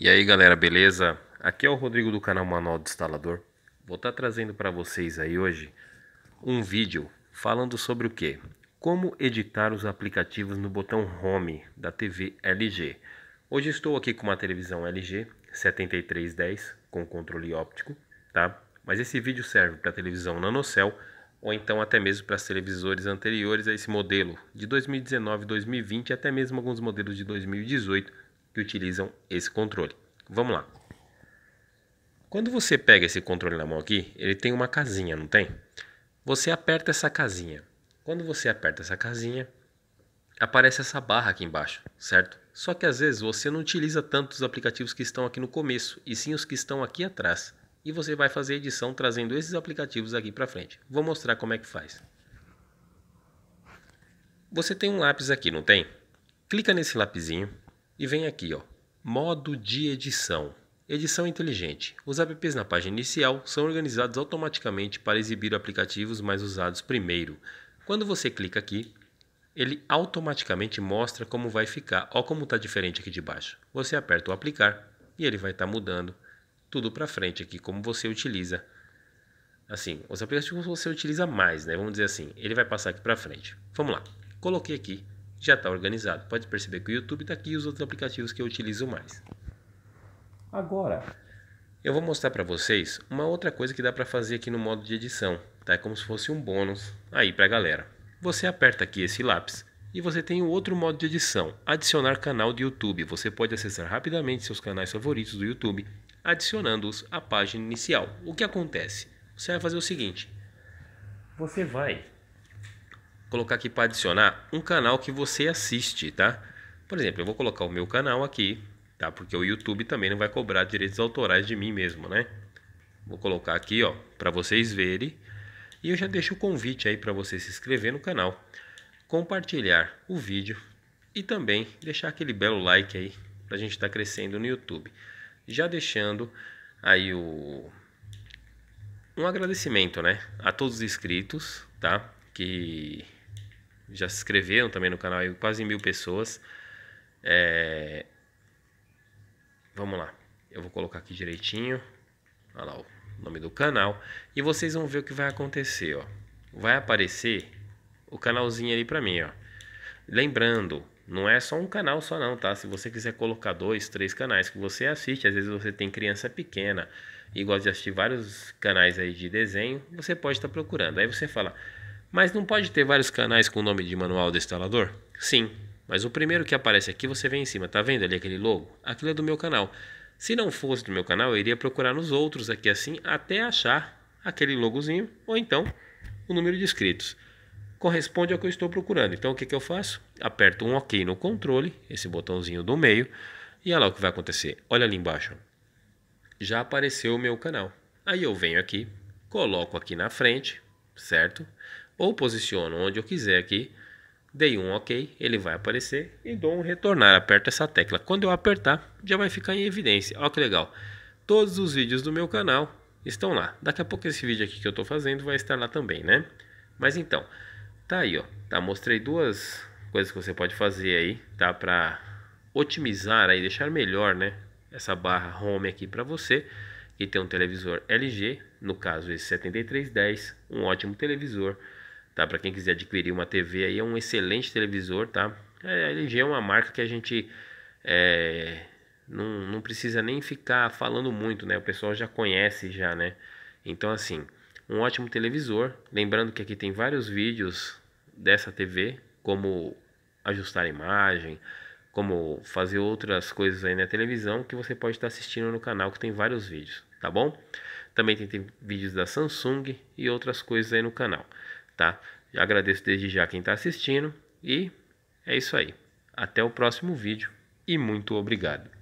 E aí galera, beleza? Aqui é o Rodrigo do canal Manual do Instalador. Vou estar tá trazendo para vocês aí hoje um vídeo falando sobre o que? Como editar os aplicativos no botão Home da TV LG. Hoje estou aqui com uma televisão LG 7310 com controle óptico, tá? Mas esse vídeo serve para televisão NanoCell ou então até mesmo para televisores anteriores a esse modelo de 2019, 2020 e até mesmo alguns modelos de 2018 que utilizam esse controle. Vamos lá. Quando você pega esse controle na mão aqui, ele tem uma casinha, não tem? Você aperta essa casinha. Quando você aperta essa casinha, aparece essa barra aqui embaixo, certo? Só que às vezes você não utiliza tanto os aplicativos que estão aqui no começo, e sim os que estão aqui atrás. E você vai fazer a edição trazendo esses aplicativos aqui para frente. Vou mostrar como é que faz. Você tem um lápis aqui, não tem? Clica nesse lapisinho e vem aqui, ó, modo de edição. Edição inteligente. Os apps na página inicial são organizados automaticamente para exibir aplicativos mais usados primeiro. Quando você clica aqui, ele automaticamente mostra como vai ficar. Olha como está diferente aqui de baixo. Você aperta o aplicar e ele vai estar tá mudando tudo para frente aqui, como você utiliza. Assim, os aplicativos você utiliza mais, né? Vamos dizer assim, ele vai passar aqui para frente. Vamos lá. Coloquei aqui já está organizado. Pode perceber que o YouTube está aqui e os outros aplicativos que eu utilizo mais. Agora, eu vou mostrar para vocês uma outra coisa que dá para fazer aqui no modo de edição. Tá? É como se fosse um bônus aí para a galera. Você aperta aqui esse lápis e você tem um outro modo de edição, adicionar canal de YouTube. Você pode acessar rapidamente seus canais favoritos do YouTube, adicionando-os à página inicial. O que acontece? Você vai fazer o seguinte, você vai colocar aqui para adicionar um canal que você assiste, tá? Por exemplo, eu vou colocar o meu canal aqui, tá? Porque o YouTube também não vai cobrar direitos autorais de mim mesmo, né? Vou colocar aqui, ó, para vocês verem. E eu já deixo o convite aí para você se inscrever no canal, compartilhar o vídeo e também deixar aquele belo like aí para a gente estar tá crescendo no YouTube. Já deixando aí o um agradecimento, né, a todos os inscritos, tá? Que já se inscreveram também no canal, aí, quase mil pessoas. É... Vamos lá, eu vou colocar aqui direitinho, olha lá o nome do canal, e vocês vão ver o que vai acontecer, ó. Vai aparecer o canalzinho ali para mim, ó. Lembrando, não é só um canal só não, tá? Se você quiser colocar dois, três canais que você assiste, às vezes você tem criança pequena e gosta de assistir vários canais aí de desenho, você pode estar tá procurando. Aí você fala, mas não pode ter vários canais com o nome de manual do instalador? Sim, mas o primeiro que aparece aqui você vê em cima, tá vendo ali aquele logo? Aquilo é do meu canal. Se não fosse do meu canal, eu iria procurar nos outros aqui assim até achar aquele logozinho ou então o número de inscritos. Corresponde ao que eu estou procurando. Então o que, que eu faço? Aperto um OK no controle, esse botãozinho do meio, e olha lá o que vai acontecer. Olha ali embaixo. Já apareceu o meu canal. Aí eu venho aqui, coloco aqui na frente, certo? ou posiciono onde eu quiser aqui, dei um OK, ele vai aparecer e dou um retornar, aperto essa tecla. Quando eu apertar, já vai ficar em evidência. Olha que legal. Todos os vídeos do meu canal estão lá. Daqui a pouco esse vídeo aqui que eu estou fazendo vai estar lá também, né? Mas então, tá aí, ó. Tá, mostrei duas coisas que você pode fazer aí, tá? Para otimizar aí, deixar melhor, né? Essa barra home aqui para você que tem um televisor LG, no caso esse 7310, um ótimo televisor tá? Para quem quiser adquirir uma TV aí, é um excelente televisor, tá? É, a LG é uma marca que a gente é, não, não precisa nem ficar falando muito, né? O pessoal já conhece já, né? Então, assim, um ótimo televisor. Lembrando que aqui tem vários vídeos dessa TV, como ajustar a imagem, como fazer outras coisas aí na televisão que você pode estar assistindo no canal que tem vários vídeos, tá bom? Também tem, tem vídeos da Samsung e outras coisas aí no canal tá? Já agradeço desde já quem está assistindo e é isso aí. Até o próximo vídeo e muito obrigado.